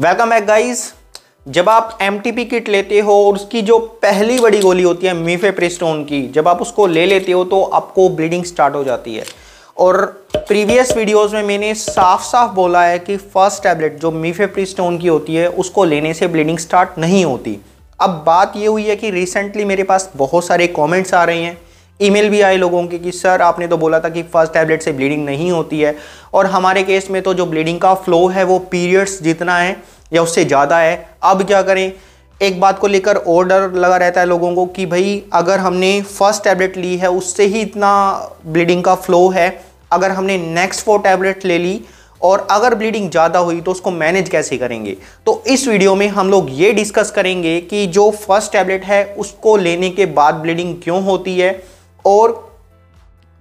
welcome back guys जब आप M kit लेते हो और उसकी जो पहली बड़ी गोली होती है मीफेप्रिस्टोन की जब आप उसको ले लेते हो तो आपको ब्लीडिंग स्टार्ट हो जाती है और प्रीवियस वीडियोस में मैंने साफ साफ बोला है कि फर्स्ट टैबलेट जो प्रिस्टोन की होती है उसको लेने से ब्लीडिंग स्टार्ट नहीं होती अब बात ये हुई है कि रिसेंटली मेरे पास बहुत सारे कॉमेंट्स आ रहे हैं ईमेल भी आए लोगों के कि सर आपने तो बोला था कि फर्स्ट टैबलेट से ब्लीडिंग नहीं होती है और हमारे केस में तो जो ब्लीडिंग का फ्लो है वो पीरियड्स जितना है या उससे ज़्यादा है अब क्या करें एक बात को लेकर और डर लगा रहता है लोगों को कि भाई अगर हमने फर्स्ट टैबलेट ली है उससे ही इतना ब्लीडिंग का फ्लो है अगर हमने नेक्स्ट फोर टैबलेट ले ली और अगर ब्लीडिंग ज़्यादा हुई तो उसको मैनेज कैसे करेंगे तो इस वीडियो में हम लोग ये डिस्कस करेंगे कि जो फर्स्ट टैबलेट है उसको लेने के बाद ब्लीडिंग क्यों होती है और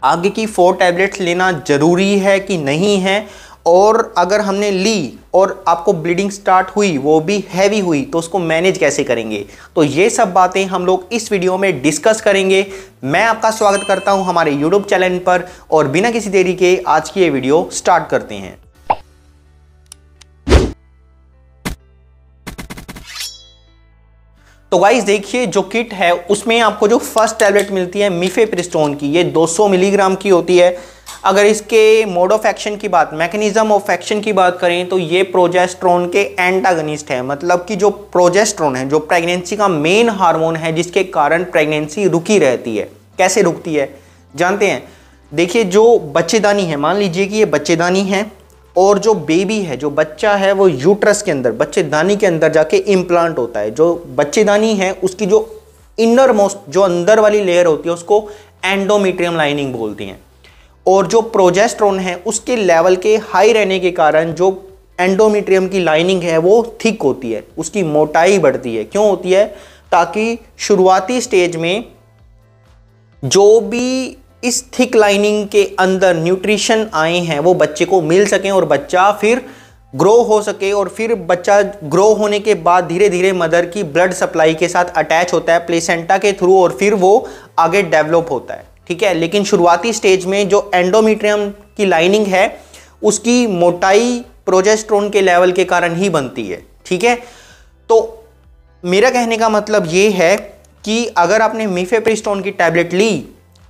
आगे की फोर टैबलेट्स लेना ज़रूरी है कि नहीं है और अगर हमने ली और आपको ब्लीडिंग स्टार्ट हुई वो भी हैवी हुई तो उसको मैनेज कैसे करेंगे तो ये सब बातें हम लोग इस वीडियो में डिस्कस करेंगे मैं आपका स्वागत करता हूं हमारे यूट्यूब चैनल पर और बिना किसी देरी के आज की ये वीडियो स्टार्ट करते हैं तो वाइज देखिए जो किट है उसमें आपको जो फर्स्ट टैबलेट मिलती है मिफेप्रिस्टोन की ये 200 मिलीग्राम की होती है अगर इसके मोड ऑफ एक्शन की बात मैकेनिज्म ऑफ एक्शन की बात करें तो ये प्रोजेस्ट्रॉन के एंटागनिस्ट है मतलब कि जो प्रोजेस्ट्रॉन है जो प्रेगनेंसी का मेन हार्मोन है जिसके कारण प्रेगनेंसी रुकी रहती है कैसे रुकती है जानते हैं देखिए जो बच्चेदानी है मान लीजिए कि ये बच्चेदानी है और जो बेबी है जो बच्चा है वो यूट्रस के अंदर बच्चेदानी के अंदर जाके इम्प्लांट होता है जो बच्चेदानी है उसकी जो इनर मोस्ट जो अंदर वाली लेयर होती है उसको एंडोमीट्रियम लाइनिंग बोलती हैं और जो प्रोजेस्ट्रोन है उसके लेवल के हाई रहने के कारण जो एंडोमीट्रियम की लाइनिंग है वो थिक होती है उसकी मोटाई बढ़ती है क्यों होती है ताकि शुरुआती स्टेज में जो भी इस थिक लाइनिंग के अंदर न्यूट्रिशन आए हैं वो बच्चे को मिल सकें और बच्चा फिर ग्रो हो सके और फिर बच्चा ग्रो होने के बाद धीरे धीरे मदर की ब्लड सप्लाई के साथ अटैच होता है प्लेसेंटा के थ्रू और फिर वो आगे डेवलप होता है ठीक है लेकिन शुरुआती स्टेज में जो एंडोमीट्रियम की लाइनिंग है उसकी मोटाई प्रोजेस्ट्रोन के लेवल के कारण ही बनती है ठीक है तो मेरा कहने का मतलब ये है कि अगर आपने मिफेप्रिस्टोन की टैबलेट ली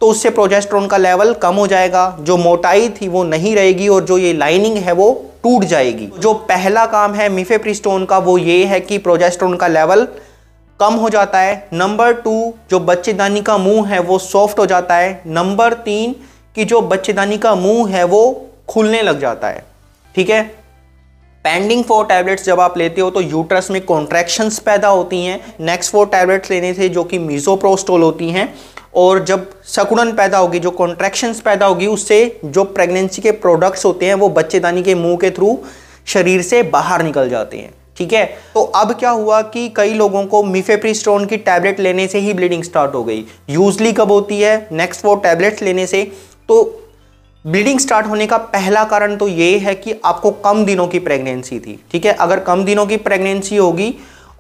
तो उससे प्रोजेस्ट्रॉन का लेवल कम हो जाएगा जो मोटाई थी वो नहीं रहेगी और जो ये लाइनिंग है वो टूट जाएगी जो पहला काम है मिफेप्रिस्टोन का वो ये है कि प्रोजेस्ट्रॉन का लेवल कम हो जाता है नंबर टू जो बच्चेदानी का मुंह है वो सॉफ्ट हो जाता है नंबर तीन कि जो बच्चेदानी का मुंह है वो खुलने लग जाता है ठीक है पेंडिंग फोर टैबलेट्स जब आप लेते हो तो यूट्रस में कॉन्ट्रैक्शंस पैदा होती हैं नेक्स्ट फोर टैबलेट्स लेने से जो कि मीजोप्रोस्टोल होती हैं और जब सकुड़न पैदा होगी जो कॉन्ट्रैक्शंस पैदा होगी उससे जो प्रेगनेंसी के प्रोडक्ट्स होते हैं वो बच्चेदानी के मुंह के थ्रू शरीर से बाहर निकल जाते हैं ठीक है तो अब क्या हुआ कि कई लोगों को मिफेप्रिस्टोन की टैबलेट लेने से ही ब्लीडिंग स्टार्ट हो गई यूजली कब होती है नेक्स्ट वो टैबलेट्स लेने से तो ब्लीडिंग स्टार्ट होने का पहला कारण तो ये है कि आपको कम दिनों की प्रेगनेंसी थी ठीक है अगर कम दिनों की प्रेगनेंसी होगी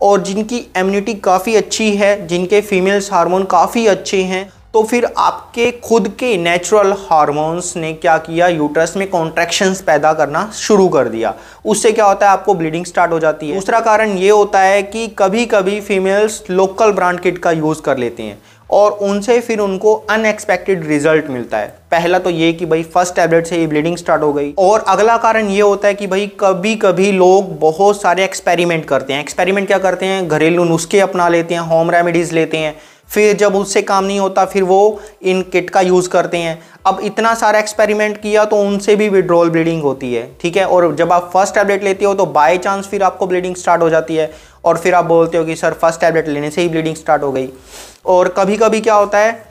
और जिनकी एम्यूनिटी काफ़ी अच्छी है जिनके फीमेल्स हार्मोन काफ़ी अच्छे हैं तो फिर आपके खुद के नेचुरल हार्मोन्स ने क्या किया यूटरस में कॉन्ट्रेक्शन पैदा करना शुरू कर दिया उससे क्या होता है आपको ब्लीडिंग स्टार्ट हो जाती है दूसरा कारण ये होता है कि कभी कभी फीमेल्स लोकल ब्रांड किट का यूज़ कर लेती हैं और उनसे फिर उनको अनएक्सपेक्टेड रिजल्ट मिलता है पहला तो ये कि भाई फर्स्ट टैबलेट से ही ब्लीडिंग स्टार्ट हो गई और अगला कारण ये होता है कि भाई कभी कभी लोग बहुत सारे एक्सपेरिमेंट करते हैं एक्सपेरिमेंट क्या करते हैं घरेलू नुस्खे अपना लेते हैं होम रेमेडीज़ लेते हैं फिर जब उससे काम नहीं होता फिर वो इन किट का यूज़ करते हैं अब इतना सारा एक्सपेरिमेंट किया तो उनसे भी विड्रॉल ब्लीडिंग होती है ठीक है और जब आप फर्स्ट टैबलेट लेते हो तो बाय चांस फिर आपको ब्लीडिंग स्टार्ट हो जाती है और फिर आप बोलते हो कि सर फर्स्ट टैबलेट लेने से ही ब्लीडिंग स्टार्ट हो गई और कभी कभी क्या होता है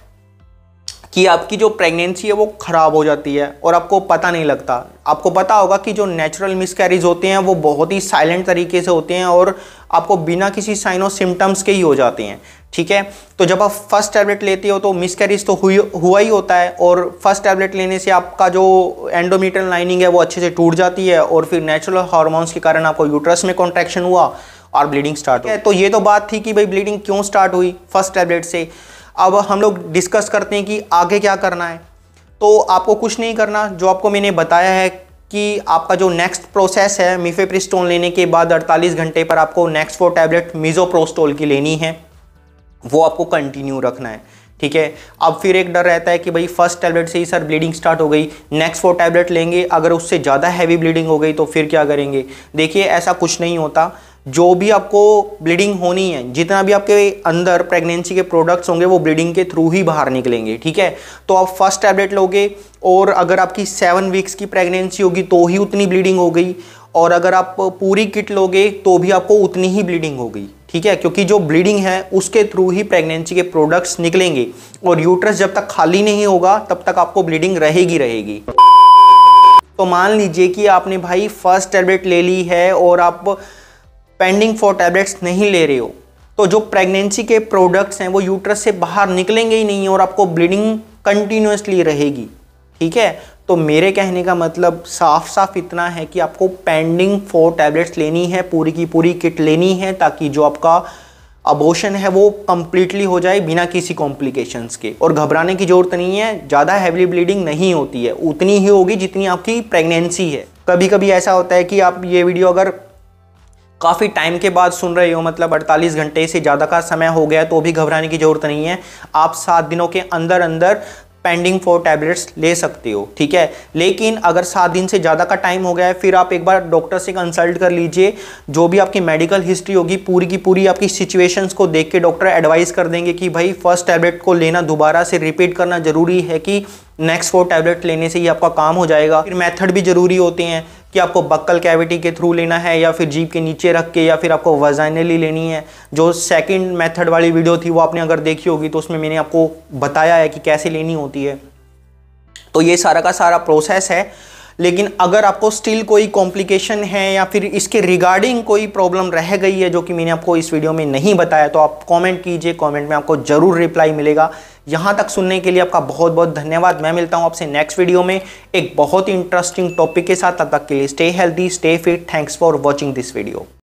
कि आपकी जो प्रेगनेंसी है वो ख़राब हो जाती है और आपको पता नहीं लगता आपको पता होगा कि जो नेचुरल मिसकैरेज होते हैं वो बहुत ही साइलेंट तरीके से होते हैं और आपको बिना किसी साइन और सिम्टम्स के ही हो जाते हैं ठीक है तो जब आप फर्स्ट टैबलेट लेते हो तो मिसकैरेज तो हुई हुआ ही होता है और फर्स्ट टैबलेट लेने से आपका जो एंडोमीटर लाइनिंग है वो अच्छे से टूट जाती है और फिर नेचुरल हार्मोन्स के कारण आपको यूट्रस में कॉन्ट्रैक्शन हुआ और ब्लीडिंग स्टार्ट हुई तो ये तो बात थी कि भाई ब्लीडिंग क्यों स्टार्ट हुई फर्स्ट टैबलेट से अब हम लोग डिस्कस करते हैं कि आगे क्या करना है तो आपको कुछ नहीं करना जो आपको मैंने बताया है कि आपका जो नेक्स्ट प्रोसेस है मिफेप्रिस्टोल लेने के बाद 48 घंटे पर आपको नेक्स्ट फोर टैबलेट मिजोप्रोस्टोल की लेनी है वो आपको कंटिन्यू रखना है ठीक है अब फिर एक डर रहता है कि भाई फर्स्ट टैबलेट से ही सर ब्लीडिंग स्टार्ट हो गई नेक्स्ट फोर टैबलेट लेंगे अगर उससे ज़्यादा हैवी ब्लीडिंग हो गई तो फिर क्या करेंगे देखिए ऐसा कुछ नहीं होता जो भी आपको ब्लीडिंग होनी है जितना भी आपके अंदर प्रेगनेंसी के प्रोडक्ट्स होंगे वो ब्लीडिंग के थ्रू ही बाहर निकलेंगे ठीक है तो आप फर्स्ट टैबलेट लोगे और अगर आपकी सेवन वीक्स की प्रेगनेंसी होगी तो ही उतनी ब्लीडिंग हो गई और अगर आप पूरी किट लोगे तो भी आपको उतनी ही ब्लीडिंग हो गई ठीक है क्योंकि जो ब्लीडिंग है उसके थ्रू ही प्रेगनेंसी के प्रोडक्ट्स निकलेंगे और यूट्रस जब तक खाली नहीं होगा तब तक आपको ब्लीडिंग रहेगी रहेगी तो मान लीजिए कि आपने भाई फर्स्ट टैबलेट ले ली है और आप पेंडिंग फॉर टैबलेट्स नहीं ले रहे हो तो जो प्रेगनेंसी के प्रोडक्ट्स हैं वो यूट्रस से बाहर निकलेंगे ही नहीं और आपको ब्लीडिंग कंटिन्यूसली रहेगी ठीक है तो मेरे कहने का मतलब साफ साफ इतना है कि आपको पेंडिंग फोर टैबलेट्स लेनी है पूरी की पूरी किट लेनी है ताकि जो आपका अबोशन है वो कम्प्लीटली हो जाए बिना किसी कॉम्प्लिकेशंस के और घबराने की ज़रूरत नहीं है ज़्यादा हैवी ब्लीडिंग नहीं होती है उतनी ही होगी जितनी आपकी प्रेगनेंसी है कभी कभी ऐसा होता है कि आप ये वीडियो अगर काफ़ी टाइम के बाद सुन रहे हो मतलब 48 घंटे से ज़्यादा का समय हो गया तो भी घबराने की ज़रूरत नहीं है आप सात दिनों के अंदर अंदर पेंडिंग फोर टैबलेट्स ले सकते हो ठीक है लेकिन अगर सात दिन से ज़्यादा का टाइम हो गया है फिर आप एक बार डॉक्टर से कंसल्ट कर लीजिए जो भी आपकी मेडिकल हिस्ट्री होगी पूरी की पूरी आपकी सिचुएशंस को देख के डॉक्टर एडवाइस कर देंगे कि भाई फर्स्ट टैबलेट को लेना दोबारा से रिपीट करना ज़रूरी है कि नेक्स्ट फोर टैबलेट लेने से ही आपका काम हो जाएगा फिर मेथड भी ज़रूरी होते हैं कि आपको बक्कल कैविटी के थ्रू लेना है या फिर जीप के नीचे रख के या फिर आपको वजाइनली लेनी है जो सेकंड मेथड वाली वीडियो थी वो आपने अगर देखी होगी तो उसमें मैंने आपको बताया है कि कैसे लेनी होती है तो ये सारा का सारा प्रोसेस है लेकिन अगर आपको स्टिल कोई कॉम्प्लिकेशन है या फिर इसके रिगार्डिंग कोई प्रॉब्लम रह गई है जो कि मैंने आपको इस वीडियो में नहीं बताया तो आप कमेंट कीजिए कमेंट में आपको ज़रूर रिप्लाई मिलेगा यहाँ तक सुनने के लिए आपका बहुत बहुत धन्यवाद मैं मिलता हूँ आपसे नेक्स्ट वीडियो में एक बहुत ही इंटरेस्टिंग टॉपिक के साथ तब तक के लिए stay healthy stay fit thanks for watching this video